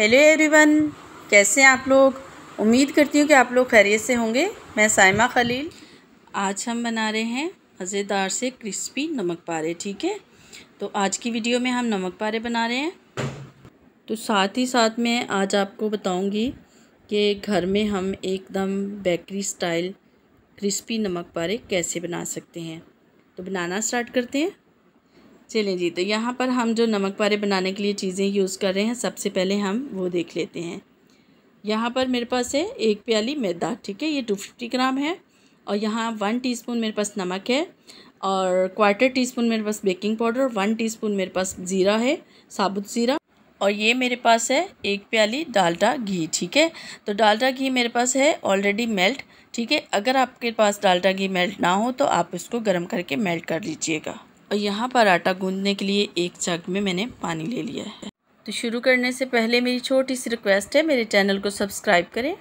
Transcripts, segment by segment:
hello everyone कैसे हैं आप लोग उम्मीद करती हूँ कि आप लोग खैरियत से होंगे मैं साइमा खलील आज हम बना रहे हैं मज़ेदार से क्रिस्पी नमक पारे ठीक है तो आज की वीडियो में हम नमक पारे बना रहे हैं तो साथ ही साथ मैं आज आपको बताऊंगी कि घर में हम एकदम बेकरी स्टाइल क्रिस्पी नमक पारे कैसे बना सकते हैं तो बनाना स्टार्ट करते हैं चलिए जी तो यहाँ पर हम जो नमक पारे बनाने के लिए चीज़ें यूज़ कर रहे हैं सबसे पहले हम वो देख लेते हैं यहाँ पर मेरे पास है एक प्याली मैदा ठीक है ये टू फिफ्टी ग्राम है और यहाँ वन टीस्पून मेरे पास नमक है और क्वार्टर टीस्पून मेरे पास बेकिंग पाउडर और वन टीस्पून मेरे पास ज़ीरा है साबुत ज़ीरा और ये मेरे पास है एक प्याली डाल्टा घी ठीक है तो डालटा घी मेरे पास है ऑलरेडी मेल्ट ठीक है अगर आपके पास डाल्टा घी मेल्ट ना हो तो आप इसको गर्म करके मेल्ट कर लीजिएगा और यहाँ पर आटा गूंदने के लिए एक जग में मैंने पानी ले लिया है तो शुरू करने से पहले मेरी छोटी सी रिक्वेस्ट है मेरे चैनल को सब्सक्राइब करें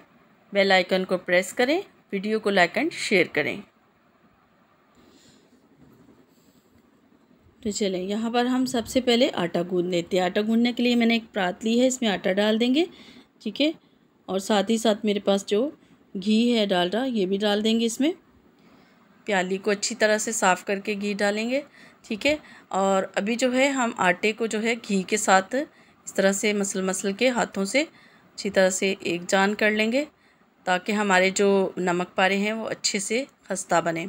बेल आइकन को प्रेस करें वीडियो को लाइक एंड शेयर करें तो चलें यहाँ पर हम सबसे पहले आटा गूंद लेते हैं आटा गूंदने के लिए मैंने एक प्रात ली है इसमें आटा डाल देंगे ठीक है और साथ ही साथ मेरे पास जो घी है डाल रहा ये भी डाल देंगे इसमें प्याली को अच्छी तरह से साफ़ करके घी डालेंगे ठीक है और अभी जो है हम आटे को जो है घी के साथ इस तरह से मसल मसल के हाथों से अच्छी तरह से एक जान कर लेंगे ताकि हमारे जो नमक पारे हैं वो अच्छे से खस्ता बने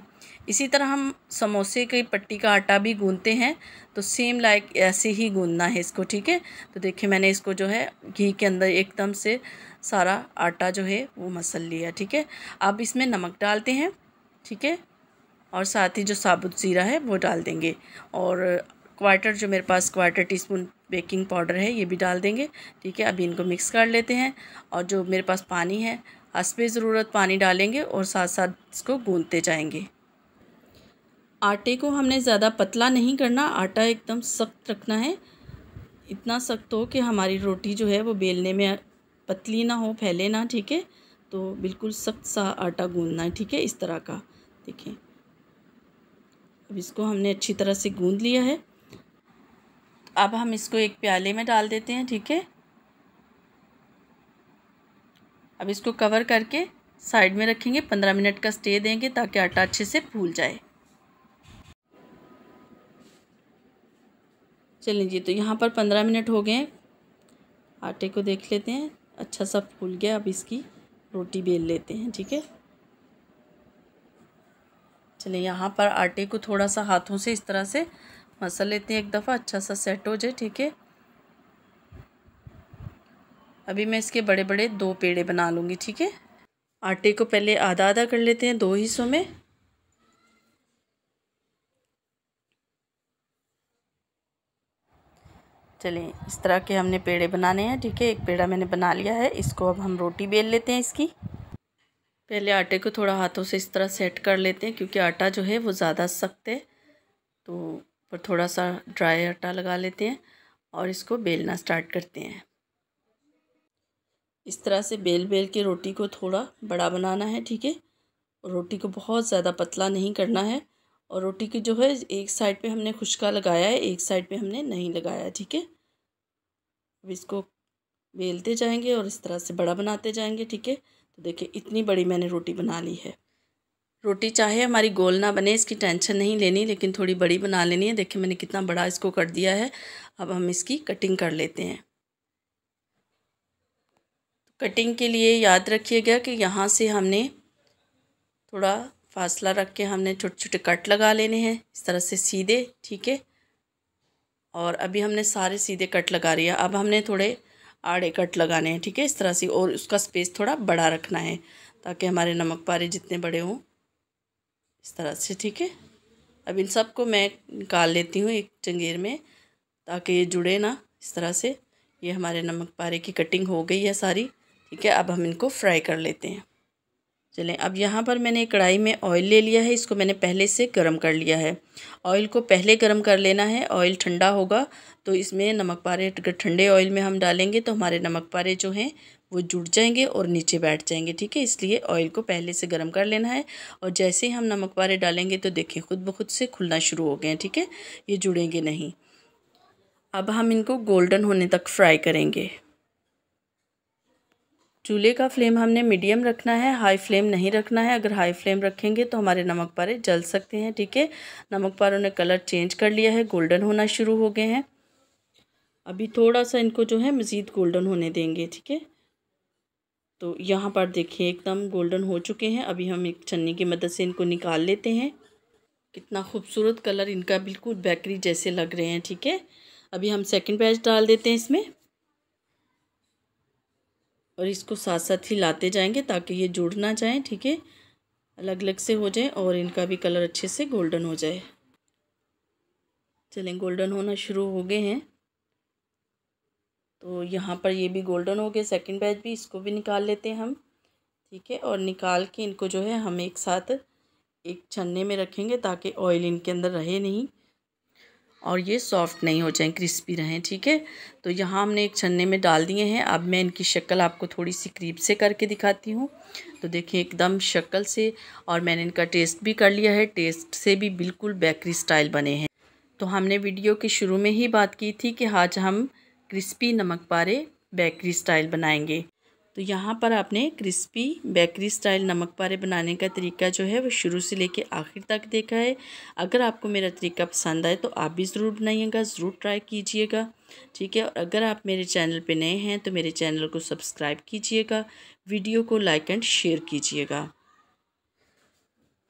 इसी तरह हम समोसे की पट्टी का आटा भी गूंदते हैं तो सेम लाइक ऐसे ही गूंदना है इसको ठीक है तो देखिए मैंने इसको जो है घी के अंदर एकदम से सारा आटा जो है वो मसल लिया ठीक है अब इसमें नमक डालते हैं ठीक है और साथ ही जो साबुत ज़ीरा है वो डाल देंगे और क्वार्टर जो मेरे पास quarter teaspoon baking powder है ये भी डाल देंगे ठीक है अभी इनको मिक्स कर लेते हैं और जो मेरे पास पानी है हंसपे ज़रूरत पानी डालेंगे और साथ साथ इसको गूंदते जाएंगे आटे को हमने ज़्यादा पतला नहीं करना आटा एकदम सख्त रखना है इतना सख्त हो कि हमारी रोटी जो है वो बेलने में पतली ना हो फैले ना ठीक है तो बिल्कुल सख्त सा आटा गूँधना है ठीक है इस तरह का देखें अब इसको हमने अच्छी तरह से गूंद लिया है अब हम इसको एक प्याले में डाल देते हैं ठीक है अब इसको कवर करके साइड में रखेंगे पंद्रह मिनट का स्टे देंगे ताकि आटा अच्छे से फूल जाए चलिए जी तो यहाँ पर पंद्रह मिनट हो गए आटे को देख लेते हैं अच्छा सा फूल गया अब इसकी रोटी बेल लेते हैं ठीक है चलिए यहाँ पर आटे को थोड़ा सा हाथों से इस तरह से मसल लेते हैं एक दफ़ा अच्छा सा सेट हो जाए ठीक है अभी मैं इसके बड़े बड़े दो पेड़े बना लूँगी ठीक है आटे को पहले आधा आधा कर लेते हैं दो हिस्सों में चलिए इस तरह के हमने पेड़े बनाने हैं ठीक है एक पेड़ा मैंने बना लिया है इसको अब हम रोटी बेल लेते हैं इसकी पहले आटे को थोड़ा हाथों से इस तरह सेट कर लेते हैं क्योंकि आटा जो है वो ज़्यादा सख्त है तो पर थोड़ा सा ड्राई आटा लगा लेते हैं और इसको बेलना स्टार्ट करते हैं इस तरह से बेल बेल के रोटी को थोड़ा बड़ा बनाना है ठीक है रोटी को बहुत ज़्यादा पतला नहीं करना है और रोटी की जो है एक साइड पे हमने खुशका लगाया है एक साइड पे हमने नहीं लगाया ठीक है अब इसको बेलते जाएंगे और इस तरह से बड़ा बनाते जाएंगे ठीक है देखिए इतनी बड़ी मैंने रोटी बना ली है रोटी चाहे हमारी गोल ना बने इसकी टेंशन नहीं लेनी लेकिन थोड़ी बड़ी बना लेनी है देखिए मैंने कितना बड़ा इसको कर दिया है अब हम इसकी कटिंग कर लेते हैं कटिंग के लिए याद रखिएगा कि यहाँ से हमने थोड़ा फासला रख के हमने छोटे छोटे कट लगा लेने हैं इस तरह से सीधे ठीक है और अभी हमने सारे सीधे कट लगा लिया अब हमने थोड़े आड़े कट लगाने हैं ठीक है इस तरह से और उसका स्पेस थोड़ा बड़ा रखना है ताकि हमारे नमक पारे जितने बड़े हों इस तरह से ठीक है अब इन सब को मैं निकाल लेती हूँ एक चंगेर में ताकि ये जुड़े ना इस तरह से ये हमारे नमक पारे की कटिंग हो गई है सारी ठीक है अब हम इनको फ्राई कर लेते हैं चलें अब यहाँ पर मैंने कढ़ाई में ऑयल ले लिया है इसको मैंने पहले से गर्म कर लिया है ऑयल को पहले गर्म कर लेना है ऑयल ठंडा होगा तो इसमें नमक पारे ठंडे ऑयल में हम डालेंगे तो हमारे नमक पारे जो हैं वो जुड़ जाएंगे और नीचे बैठ जाएंगे ठीक है इसलिए ऑयल को पहले से गर्म कर लेना है और जैसे ही हम नमक पारे डालेंगे तो देखें खुद ब खुद से खुलना शुरू हो गए हैं ठीक है ये जुड़ेंगे नहीं अब हम इनको गोल्डन होने तक फ्राई करेंगे चूल्हे का फ्लेम हमने मीडियम रखना है हाई फ्लेम नहीं रखना है अगर हाई फ्लेम रखेंगे तो हमारे नमक पारे जल सकते हैं ठीक है नमक पारों ने कलर चेंज कर लिया है गोल्डन होना शुरू हो गए हैं अभी थोड़ा सा इनको जो है मज़ीद गोल्डन होने देंगे ठीक है तो यहाँ पर देखिए एकदम गोल्डन हो चुके हैं अभी हम एक छन्नी की मदद से इनको निकाल लेते हैं कितना खूबसूरत कलर इनका बिल्कुल बेकरी जैसे लग रहे हैं ठीक है अभी हम सेकंड बैच डाल देते हैं इसमें और इसको साथ साथ ही लाते जाएंगे ताकि ये जुड़ ना जाए ठीक है अलग अलग से हो जाए और इनका भी कलर अच्छे से गोल्डन हो जाए चलें गोल्डन होना शुरू हो गए हैं तो यहाँ पर ये भी गोल्डन हो गए सेकंड बैच भी इसको भी निकाल लेते हैं हम ठीक है और निकाल के इनको जो है हम एक साथ एक छन्ने में रखेंगे ताकि ऑयल इनके अंदर रहे नहीं और ये सॉफ्ट नहीं हो जाएं क्रिस्पी रहें ठीक है तो यहाँ हमने एक छन्ने में डाल दिए हैं अब मैं इनकी शक्ल आपको थोड़ी सी करीब से करके दिखाती हूँ तो देखिए एकदम शक्ल से और मैंने इनका टेस्ट भी कर लिया है टेस्ट से भी बिल्कुल बेकरी स्टाइल बने हैं तो हमने वीडियो के शुरू में ही बात की थी कि आज हम क्रिस्पी नमक पारे बेकरी स्टाइल बनाएंगे तो यहाँ पर आपने क्रिस्पी बेकरी स्टाइल नमक पारे बनाने का तरीका जो है वो शुरू से लेके आखिर तक देखा है अगर आपको मेरा तरीका पसंद आए तो आप भी ज़रूर बनाइएगा ज़रूर ट्राई कीजिएगा ठीक है और अगर आप मेरे चैनल पे नए हैं तो मेरे चैनल को सब्सक्राइब कीजिएगा वीडियो को लाइक एंड शेयर कीजिएगा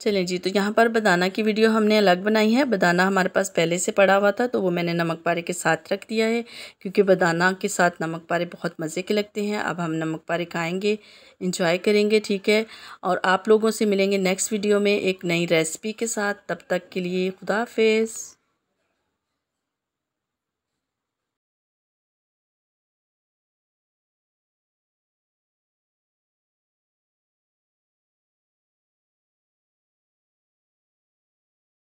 चलें जी तो यहाँ पर बदाना की वीडियो हमने अलग बनाई है बदाना हमारे पास पहले से पड़ा हुआ था तो वो मैंने नमक पारे के साथ रख दिया है क्योंकि बदाना के साथ नमक पारे बहुत मज़े के लगते हैं अब हम नमक पारे खाएंगे इंजॉय करेंगे ठीक है और आप लोगों से मिलेंगे नेक्स्ट वीडियो में एक नई रेसिपी के साथ तब तक के लिए खुदाफेज़